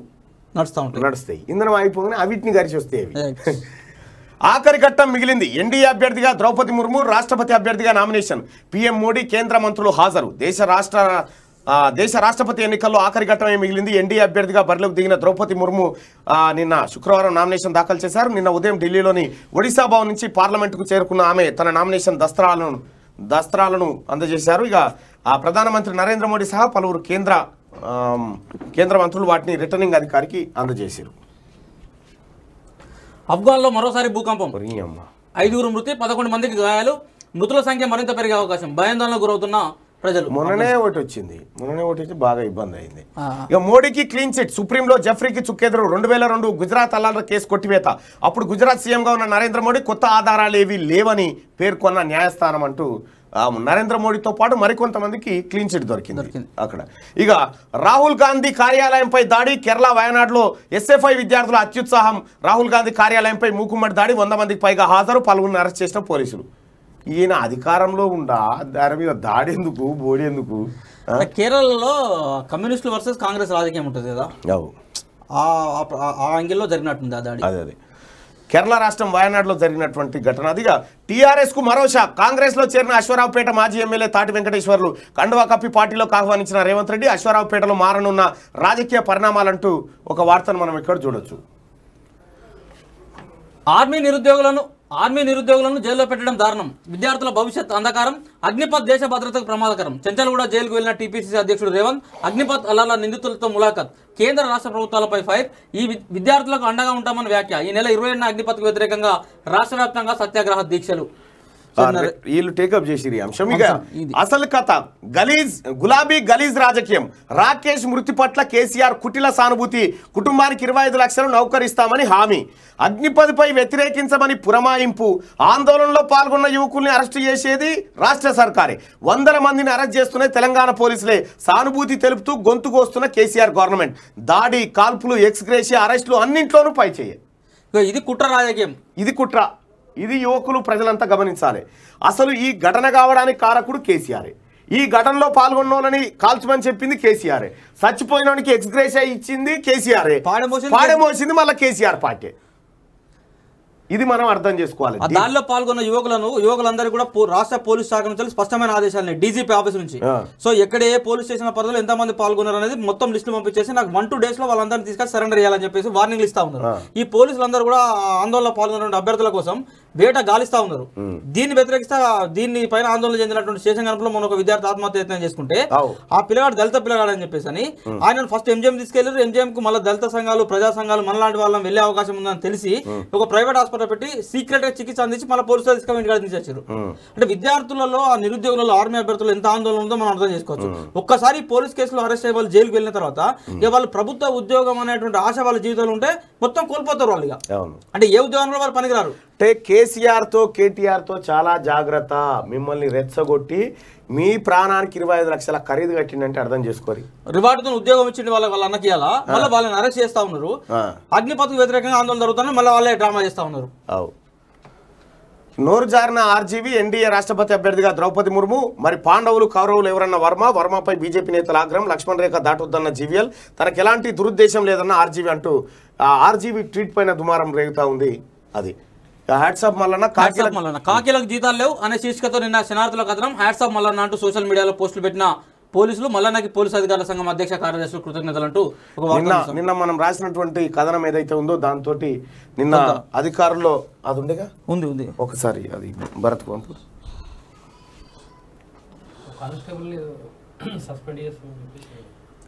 నడుస్తూ ఉంటాయి నడుస్తాయి ఇంధనం అయిపోగానే అవిటిని గరిచి వస్తాయి ఆఖరి ఘట్టం మిగిలింది ఎన్డీఏ అభ్యర్థిగా ద్రౌపది ముర్ము రాష్ట్రపతి అభ్యర్థిగా నామినేషన్ పిఎం మోడీ కేంద్ర మంత్రులు హాజరు దేశ రాష్ట్ర దేశ రాష్ట్రపతి ఎన్నికల్లో ఆఖరి ఘట్టమే మిగిలింది ఎన్డీఏ అభ్యర్థిగా బరిలోకి దిగిన ద్రౌపది ముర్ము నిన్న శుక్రవారం నామినేషన్ దాఖలు చేశారు నిన్న ఉదయం ఢిల్లీలోని ఒడిశా భవన్ నుంచి పార్లమెంటుకు చేరుకున్న ఆమె తన నామినేషన్ దస్త్రాలను దస్త్రాలను అందజేశారు ఇక ఆ ప్రధానమంత్రి నరేంద్ర మోడీ సహా పలువురు కేంద్ర కేంద్ర మంత్రులు వాటిని రిటర్నింగ్ అధికారికి అందజేశారు ఆఫ్ఘాన్లో మరోసారి భూకంపం ఐదుగురు మృతి పదకొండు మందికి గాయాలు మృతుల సంఖ్య మరింత పెరిగే అవకాశం భయాందోళనకు గురవుతున్న ప్రజలు మొన్ననే ఒకటి వచ్చింది మొన్ననే ఒకటి వచ్చి బాగా ఇబ్బంది అయింది ఇక మోడీకి క్లీన్ చిట్ సుప్రీంలో జఫ్రీకి చుక్కెదురు రెండు వేల రెండు గుజరాత్ అల్లాల కేసు కొట్టివేత అప్పుడు గుజరాత్ సీఎంగా ఉన్న నరేంద్ర మోడీ కొత్త ఆధారాలు ఏవి లేవని పేర్కొన్న న్యాయస్థానం అంటూ నరేంద్ర మోడీతో పాటు మరికొంతమందికి క్లీన్ చిట్ దొరికింది అక్కడ ఇక రాహుల్ గాంధీ కార్యాలయంపై దాడి కేరళ వయనాడులో ఎస్ఎఫ్ఐ విద్యార్థుల అత్యుత్సాహం రాహుల్ గాంధీ కార్యాలయంపై మూకుమ్మడి దాడి వంద మందికి పైగా హాజరు పలువురిని అరెస్ట్ చేసిన పోలీసులు ఈయన అధికారంలో ఉండా దాని మీద దాడి ఎందుకు బోడి ఎందుకు కేరళలో కమ్యూనిస్టులు వర్సెస్ కాంగ్రెస్ రాజకీయం ఉంటుంది కదా ఆ యాంగిల్లో జరిగినట్టుంది ఆ దాడి అదే అదే కేరళ రాష్ట్రం వయనాడులో జరిగినటువంటి ఘటన అదిగా కు మరో షాక్ కాంగ్రెస్లో చేరిన అశ్వరావుపేట మాజీ ఎమ్మెల్యే తాటి వెంకటేశ్వర్లు కండువా కప్పి పార్టీలోకి ఆహ్వానించిన రేవంత్ రెడ్డి అశ్వరావుపేటలో మారనున్న రాజకీయ పరిణామాలంటూ ఒక వార్తను మనం ఇక్కడ చూడొచ్చు ఆర్మీ నిరుద్యోగులను ఆర్మీ నిరుద్యోగులను జైల్లో పెట్టడం దారుణం విద్యార్థుల భవిష్యత్ అంధకారం అగ్నిపథ్ దేశ భద్రతకు ప్రమాదకరం చెంచల్గూడ జైలుకు వెళ్లిన టీపీసీసీ అధ్యక్షుడు రేవంత్ అగ్నిపథ్ అల్లాల నిందితులతో ములాఖత్ కేంద్ర రాష్ట్ర ప్రభుత్వాలపై ఫైర్ ఈ విద్యార్థులకు అండగా ఉంటామని వ్యాఖ్య ఈ నెల ఇరవై ఏడున అగ్నిపథ్కు వ్యతిరేకంగా రాష్ట్ర సత్యాగ్రహ దీక్షలు వీళ్ళు టేకప్ చేసిరు అంశం ఇక అసలు కథ గలీజ్ గులాబీ గలీజ్ రాజకీయం రాకేష్ మృతి పట్ల కేసీఆర్ కుటిల సానుభూతి కుటుంబానికి ఇరవై ఐదు లక్షలు నౌకరిస్తామని హామీ అగ్నిపదిపై వ్యతిరేకించమని పురమాయింపు ఆందోళనలో పాల్గొన్న యువకుల్ని అరెస్ట్ చేసేది రాష్ట్ర సర్కారే వందల మందిని అరెస్ట్ చేస్తున్న తెలంగాణ పోలీసులే సానుభూతి తెలుపుతూ గొంతుకోస్తున్న కేసీఆర్ గవర్నమెంట్ దాడి కాల్పులు ఎక్స్గ్రేషియా అరెస్టులు అన్నింట్లోనూ పై చేయాలి ఇది కుట్ర రాజకీయం ఇది కుట్ర ఇది యువకులు ప్రజలంతా గమనించాలి అసలు ఈ ఘటన కావడానికి కారకుడు కేసీఆర్ ఈ ఘటనలో పాల్గొన్నోళ్ళని కాల్చమని చెప్పింది కేసీఆర్ చచ్చిపోయిన ఇచ్చింది కేసీఆర్ పాడమోసింది మళ్ళీ కేసీఆర్ పార్టీ ఇది మనం అర్థం చేసుకోవాలి దానిలో పాల్గొన్న యువకులను యువకులందరూ కూడా రాష్ట్ర పోలీస్ శాఖ నుంచి స్పష్టమైన ఆదేశాలు డీజీపీ ఆఫీస్ నుంచి సో ఎక్కడ ఏ పోలీస్ స్టేషన్ పరిధిలో ఎంత మంది పాల్గొన్నారు అనేది మొత్తం లిస్టు పంపించేసి నాకు వన్ టూ డేస్ లో వాళ్ళందరినీ తీసుకొని సరెండర్ చేయాలని చెప్పేసి వార్నింగ్ ఇస్తా ఉన్నారు ఈ పోలీసులందరూ కూడా ఆందోళన పాల్గొన్న అభ్యర్థుల కోసం వేట గాలిస్తా ఉన్నారు దీన్ని వ్యతిరేకిస్తా దీన్ని పైన ఆందోళన చెందినటువంటి శేషం కనుపలో మన ఒక విద్యార్థి ఆత్మహత్య యత్నం చేసుకుంటే ఆ పిల్లగాడు దళిత పిల్లగాడు అని చెప్పేసి అని ఆయన ఫస్ట్ ఎంజిఎం తీసుకెళ్లారు ఎంజిఎం కు మళ్ళీ దళిత సంఘాలు ప్రజా సంఘాలు మనలాంటి వాళ్ళం వెళ్లే అవకాశం ఉందని తెలిసి ఒక ప్రైవేట్ హాస్పిటల్ పెట్టి సీక్రెట్ గా చికిత్స అందించి మళ్ళీ పోలీసులు తీసుకొని ఇంటికి అంటే విద్యార్థులలో ఆ నిరుద్యోగులలో ఆర్మీ అభ్యర్థులు ఎంత ఆందోళన ఉందో మనం అర్థం చేసుకోవచ్చు ఒక్కసారి పోలీస్ కేసులో అరెస్ట్ అయ్యే వాళ్ళు జైలుకు వెళ్ళిన తర్వాత వాళ్ళు ప్రభుత్వ ఉద్యోగం అనేటువంటి ఆశ వాళ్ళ జీవితంలో ఉంటే మొత్తం కోల్పోతారు వాళ్ళు అంటే ఏ ఉద్యోగంలో వాళ్ళు పనికిరారు అంటే కేసీఆర్తో కేటీఆర్తో చాలా జాగ్రత్త మిమ్మల్ని రెచ్చగొట్టి మీ ప్రాణానికి ఇరవై ఐదు లక్షల ఖరీదు కట్టిందంటే అర్థం చేసుకోరు రివార్డుతో ఉద్యోగం ఇచ్చింది వాళ్ళకి వాళ్ళ అన్నకి చేయాలా మళ్ళీ వాళ్ళని అరెస్ట్ చేస్తా ఉన్నారు అగ్నిపథ్ వ్యతిరేకంగా ఆందోళన జరుగుతుంది మళ్ళీ వాళ్ళే డ్రామా చేస్తా ఉన్నారు నోరు జారిన ఆర్జీవీ ఎన్డీఏ రాష్ట్రపతి అభ్యర్థిగా ద్రౌపది ముర్ము మరి పాండవులు కౌరవులు ఎవరన్న వర్మ వర్మపై బీజేపీ నేతల ఆగ్రహం లక్ష్మణ్ రేఖ దాటుద్దన్న జీవీఎల్ తనకు ఎలాంటి దురుద్దేశం లేదన్న ఆర్జీవీ అంటూ ఆర్జీవీ ట్వీట్ పైన దుమారం రేగుతా ఉంది అది హ్యాట్సాప్ మల్లన్న హ్యాట్సాప్ మల్లన్న కాకీలకు జీతాలు లేవు అనే శీర్షికతో నిన్న శనార్థుల కథనం హ్యాట్సాప్ మల్లన్న అంటూ సోషల్ మీడియాలో పోస్టులు పెట్టిన పోలీసులు మల్లన్నకి పోలీసు అధికారుల సంఘం అధ్యక్ష కార్యదర్శులు కృతజ్ఞతలు అంటూ నిన్న నిన్న మనం రాసినటువంటి కథనం ఏదైతే ఉందో దాంతో నిన్న అధికారుల్లో అది ఉందిగా ఉంది ఉంది ఒకసారి అది భరత్ పంపు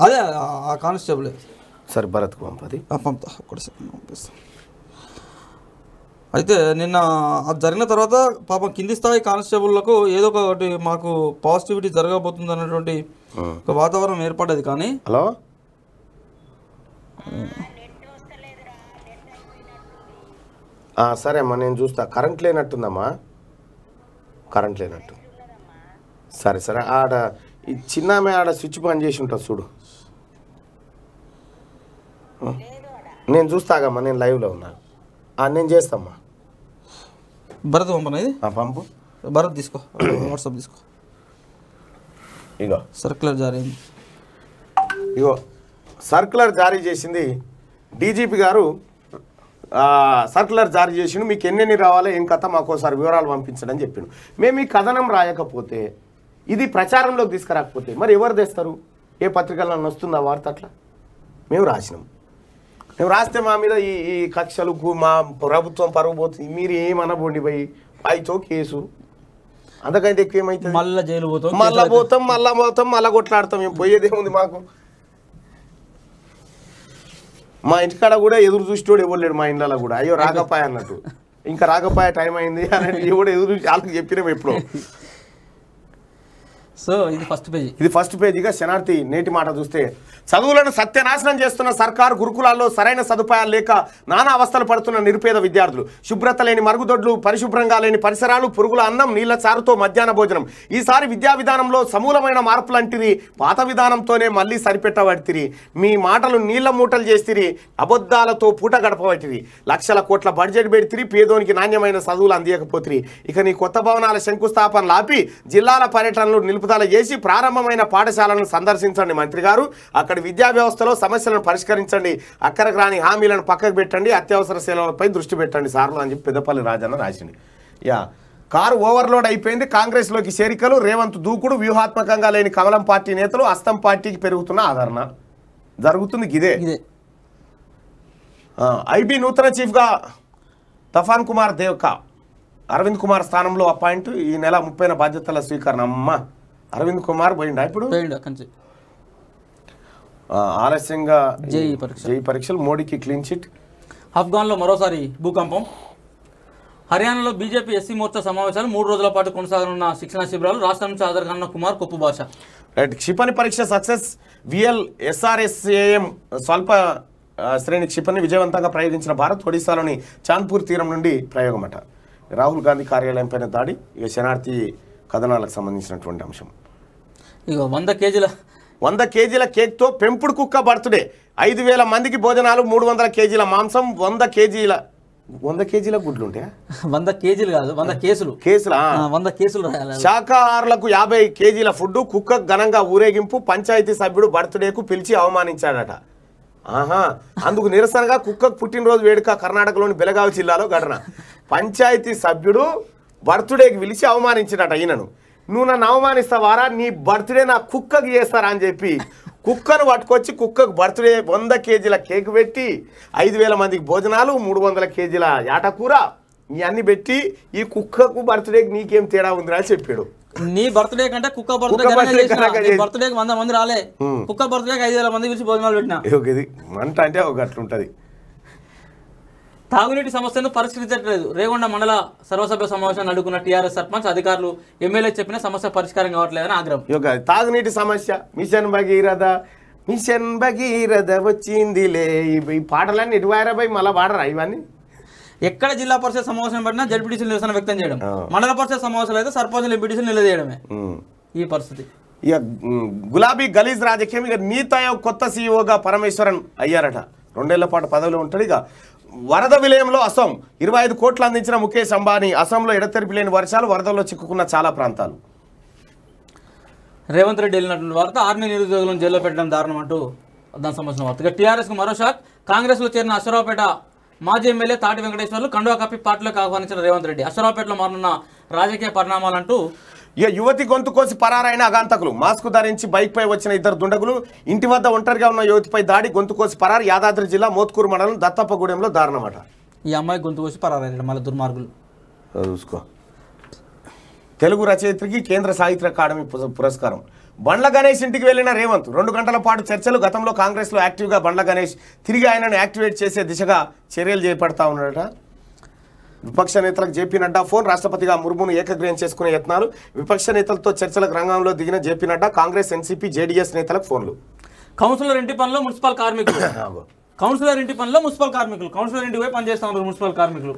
అదే ఆ కానిస్టేబుల్ సరే భరత్ పంపు అది అయితే నిన్న అది జరిగిన తర్వాత పాపం కింది స్థాయి కానిస్టేబుల్లకు ఏదో ఒకటి మాకు పాజిటివిటీ జరగబోతుంది అన్నటువంటి ఒక వాతావరణం ఏర్పడేది కానీ హలో సరే అమ్మా నేను చూస్తా కరెంట్ లేనట్టుందమ్మా కరెంట్ లేనట్టు సరే సరే ఆడ ఈ చిన్న ఆడ స్విచ్ బాన్ చేసి ఉంటుంది చూడు నేను చూస్తాగమ్మా నేను లైవ్లో ఉన్నా నేను చేస్తామ్మా భరత్ పంపన ఇది పంపు భరత్ తీసుకో వాట్సాప్ తీసుకో ఇగో సర్క్యులర్ జారీ అయింది ఇగో సర్క్యులర్ జారీ చేసింది డీజీపీ గారు సర్క్యులర్ జారీ చేసిండు మీకు ఎన్నెన్ని రావాలో ఏం కథ మాకు ఒకసారి వివరాలు పంపించడం చెప్పిండు మేము ఈ కథనం రాయకపోతే ఇది ప్రచారంలోకి తీసుకురాకపోతే మరి ఎవరు తెస్తారు ఏ పత్రికల్లో వస్తుందా వార్త అట్లా మేము రాసినాం మేము రాస్తే మా మీద ఈ ఈ కక్షలకు మా ప్రభుత్వం పరగబోతుంది మీరు ఏమనబోండి పోయి చో కేసు అంతకంటే ఎక్కువ ఏమైతే మళ్ళా జైలు పోతాం మళ్ళీ పోతాం మళ్ళీ పోతాం మళ్ళీ కొట్లాడతాం మేము పోయేదేముంది మాకు మా ఇంటికాడ కూడా ఎదురు చూసేటోడు ఇవ్వలేడు మా ఇండ్లలో కూడా అయ్యో రాకపాయ అన్నట్టు ఇంకా రాకపాయ టైం అయింది అని ఎవడు ఎదురు వాళ్ళకి చెప్పినాం ఎప్పుడో సో ఇది ఫస్ట్ పేజీ ఇది ఫస్ట్ పేజీగా శనార్థి నేటి మాట చూస్తే చదువులను సత్యనాశనం చేస్తున్న సర్కారు గురుకులాల్లో సరైన సదుపాయాలు లేక నానా అవస్థలు పడుతున్న నిరుపేద విద్యార్థులు శుభ్రత లేని మరుగుదొడ్లు పరిశుభ్రంగా లేని పరిసరాలు పురుగుల అన్నం నీళ్ల చారుతో మధ్యాహ్న భోజనం ఈసారి విద్యా విధానంలో సమూలమైన మార్పులంటిరి పాత విధానంతోనే మళ్ళీ సరిపెట్టబడితిరి మీ మాటలు నీళ్ల మూటలు చేస్తిరి అబద్ధాలతో పూట గడపబట్టిరి లక్షల కోట్ల బడ్జెట్ పెడితిరి పేదోనికి నాణ్యమైన చదువులు అందియకపోతిరి ఇక నీ కొత్త భవనాల శంకుస్థాపనలు ఆపి జిల్లాల పర్యటనలు నిలుపు వాగ్దానాలు చేసి ప్రారంభమైన పాఠశాలను సందర్శించండి మంత్రి గారు అక్కడ విద్యా వ్యవస్థలో సమస్యలను పరిష్కరించండి అక్కడికి రాని హామీలను పక్కకు పెట్టండి అత్యవసర సేవలపై దృష్టి పెట్టండి సార్లు అని చెప్పి పెద్దపల్లి రాజన్న రాసింది యా కారు ఓవర్లోడ్ అయిపోయింది కాంగ్రెస్లోకి చేరికలు రేవంత్ దూకుడు వ్యూహాత్మకంగా లేని కమలం పార్టీ నేతలు అస్తం పార్టీకి పెరుగుతున్న ఆదరణ జరుగుతుంది ఇదే ఐబీ నూతన చీఫ్గా తఫాన్ కుమార్ దేవ్కా అరవింద్ కుమార్ స్థానంలో అపాయింట్ ఈ నెల ముప్పైన బాధ్యతల స్వీకరణ అమ్మ అరవింద్ కుమార్ పోయిందా ఇప్పుడు పోయిండు ఆలస్యంగా జేఈ పరీక్షలు మోడీకి క్లీన్ చిట్ ఆఫ్ఘాన్లో మరోసారి భూకంపం హర్యానాలో బీజేపీ ఎస్సీ మోర్చా సమావేశాలు మూడు రోజుల పాటు కొనసాగనున్న శిక్షణ శిబిరాలు రాష్ట్ర నుంచి హాజరుకానున్న కుమార్ కొప్పు భాష రైట్ క్షిపణి పరీక్ష సక్సెస్ విఎల్ ఎస్ఆర్ఎస్ఏఎం స్వల్ప శ్రేణి క్షిపణి విజయవంతంగా ప్రయోగించిన భారత్ ఒడిశాలోని చాంద్పూర్ తీరం నుండి ప్రయోగమట రాహుల్ గాంధీ పైన దాడి ఇక శరణార్థి కథనాలకు సంబంధించినటువంటి అంశం వంద కేజీల వంద కేజీల కేక్తో పెంపుడు కుక్క బర్త్డే ఐదు వేల మందికి భోజనాలు మూడు వందల కేజీల మాంసం వంద కేజీల వంద కేజీల గుడ్లు ఉంటాయా వంద కేజీలు కాదు వంద కేసులు కేసులు వంద కేసులు శాఖాహారులకు యాభై కేజీల ఫుడ్ కుక్క ఘనంగా ఊరేగింపు పంచాయతీ సభ్యుడు బర్త్డేకు పిలిచి అవమానించాడట ఆహా అందుకు నిరసనగా కుక్కకు పుట్టినరోజు వేడుక కర్ణాటకలోని బెలగావి జిల్లాలో ఘటన పంచాయతీ సభ్యుడు బర్త్డేకి పిలిచి అవమానించినట్టు అయినను నువ్వు నన్ను అవమానిస్తావారా నీ బర్త్డే నా కుక్కకి చేస్తారా అని చెప్పి కుక్కను పట్టుకొచ్చి కుక్కకు బర్త్డే వంద కేజీల కేక్ పెట్టి ఐదు వేల మందికి భోజనాలు మూడు వందల కేజీల యాటకూర ఇవన్నీ పెట్టి ఈ కుక్కకు బర్త్డేకి నీకేం తేడా ఉంది అని చెప్పాడు నీ బర్త్డే కంటే కుక్క బర్త్డే బర్త్డేకి వంద మంది రాలే కుక్క బర్త్డేకి ఐదు వేల మంది పిలిచి భోజనాలు పెట్టినా అంటే ఒక అట్లుంటది తాగునీటి సమస్యను పరిష్కరించట్లేదు రేగొండ మండల సర్వసభ్య సమావేశం అడుగున్న టీఆర్ఎస్ సర్పంచ్ అధికారులు ఎమ్మెల్యే చెప్పిన సమస్య పరిష్కారం కావట్లేదని ఆగ్రహం తాగునీటి సమస్య మిషన్ భగీరథ మిషన్ భగీరథ వచ్చిందిలే ఈ పాటలన్నీ ఇటువైరా పోయి మళ్ళీ పాడరా ఇవన్నీ ఎక్కడ జిల్లా పరిషత్ సమావేశం పడినా జడ్పీటీసీ నిరసన వ్యక్తం చేయడం మండల పరిషత్ సమావేశం అయితే సర్పంచులు ఎంపీటీసీ నిలదీయడమే ఈ పరిస్థితి ఇక గులాబీ గలీజ్ రాజకీయం ఇక నీతయ కొత్త సీఈఓగా పరమేశ్వరన్ అయ్యారట రెండేళ్ల పాటు పదవిలో ఉంటాడు ఇక వరద విలయంలో అసోం ఇరవై ఐదు కోట్లు అందించిన ముఖేష్ అంబానీ అసోంలో ఎడతెరిపి లేని వర్షాలు వరదల్లో చిక్కుకున్న చాలా ప్రాంతాలు రేవంత్ రెడ్డి వెళ్ళినటువంటి వార్త ఆర్మీ నిరుద్యోగులను జైల్లో పెట్టడం దారుణం అంటూ దానికి సంబంధించిన వార్త టీఆర్ఎస్కు మరో షాక్ కాంగ్రెస్లో చేరిన అశ్వరావుపేట మాజీ ఎమ్మెల్యే తాటి వెంకటేశ్వర్లు కండువా కప్పి పార్టీలోకి ఆహ్వానించిన రేవంత్ రెడ్డి అశ్వరావుపేటలో మారనున్న రాజకీయ పరిణామాలంటూ ఇక యువతి గొంతు కోసి పరారైన అగాంతకులు మాస్క్ ధరించి బైక్పై వచ్చిన ఇద్దరు దుండగులు ఇంటి వద్ద ఒంటరిగా ఉన్న యువతిపై దాడి గొంతు కోసి పరారు యాదాద్రి జిల్లా మోత్కూరు మండలం దత్తప్పగూడెంలో దారుణమాట ఈ అమ్మాయి గొంతు కోసి పరారైన మళ్ళీ దుర్మార్గులు చూసుకో తెలుగు రచయిత్రికి కేంద్ర సాహిత్య అకాడమీ పురస్కారం బండ్ల గణేష్ ఇంటికి వెళ్లిన రేవంత్ రెండు గంటల పాటు చర్చలు గతంలో కాంగ్రెస్లో యాక్టివ్గా బండ్ల గణేష్ తిరిగి ఆయనను యాక్టివేట్ చేసే దిశగా చర్యలు చేపడతా ఉన్నాడట విపక్ష నేతలకు జేపీ నడ్డా ఫోన్ రాష్ట్రపతిగా ముర్మును ఏకగ్రహం చేసుకునే యత్నాలు విపక్ష నేతలతో చర్చలకు రంగంలో దిగిన JP Nadda Congress NCP JDS నేతలకు ఫోన్లు కౌన్సిలర్ ఇంటి పనిలో మున్సిపల్ కార్మికులు [COUGHS] కౌన్సిలర్ ఇంటి పనిలో మున్సిపల్ కార్మికులు కౌన్సిలర్ ఇంటి పోయి పనిచేస్తా ఉన్నారు మున్సిపల్ కార్మికులు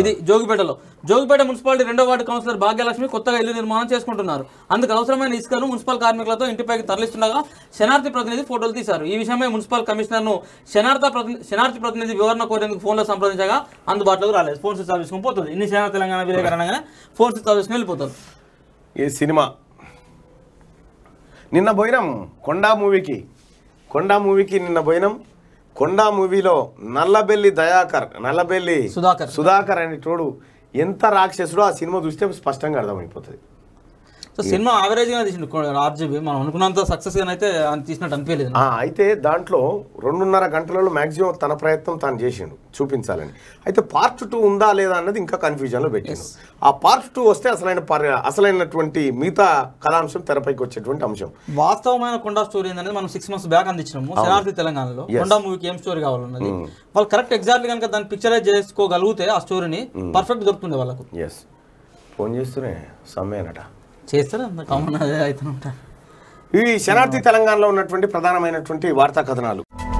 ఇది జోగిపేటలో జోగిపేట మున్సిపాలిటీ రెండో వార్డు కౌన్సిలర్ భాగ్యలక్ష్మి కొత్తగా ఇల్లు నిర్మాణం చేసుకుంటున్నారు అందుకు అవసరమైన ఇసుకను మున్సిపల్ కార్మికులతో ఇంటిపైకి తరలిస్తుండగా శనార్థి ప్రతినిధి ఫోటోలు తీశారు ఈ విషయమై మున్సిపల్ ను శనార్థ శనార్థి ప్రతినిధి వివరణ కోరేందుకు ఫోన్లో సంప్రదించగా అందుబాటులోకి రాలేదు ఫోన్ స్విచ్ ఆఫ్ పోతుంది ఇన్ని సేనా తెలంగాణ విలేకరణగానే ఫోన్ స్విచ్ ఆఫ్ వెళ్ళిపోతుంది ఈ సినిమా నిన్న పోయినాం కొండా మూవీకి కొండా మూవీకి నిన్న పోయినాం కొండా మూవీలో నల్లబెల్లి దయాకర్ నల్లబెల్లి సుధాకర్ సుధాకర్ అనే చూడు ఎంత రాక్షసుడో ఆ సినిమా చూస్తే స్పష్టంగా అర్థమైపోతుంది సో సినిమా గా తీసిండు ఆర్జీబీ మనం అనుకున్నంత గా అయితే తీసినట్టు అనిపించలేదు అయితే దాంట్లో రెండున్నర గంటలలో మాక్సిమం తన ప్రయత్నం తాను చేసిండు చూపించాలని అయితే పార్ట్ టూ ఉందా లేదా అన్నది ఇంకా కన్ఫ్యూజన్ లో పెట్టింది ఆ పార్ట్ టూ వస్తే అసలైన అసలైనటువంటి మిగతా కళాంశం తెరపైకి వచ్చేటువంటి అంశం వాస్తవమైన కొండా స్టోరీ అనేది మనం సిక్స్ మంత్స్ బ్యాక్ అందించినాము శనార్థి తెలంగాణలో కొండా మూవీకి ఏం స్టోరీ కావాలన్నది hmm. వాళ్ళు కరెక్ట్ ఎగ్జాక్ట్ కనుక దాన్ని పిక్చరైజ్ చేసుకోగలిగితే ఆ స్టోరీని పర్ఫెక్ట్ దొరుకుతుంది వాళ్ళకు ఫోన్ చేస్తూనే సమయనట చేస్తారు అంత కామన్ అదే అవుతుంటారు ఇవి శరార్థి తెలంగాణలో ఉన్నటువంటి ప్రధానమైనటువంటి వార్తా కథనాలు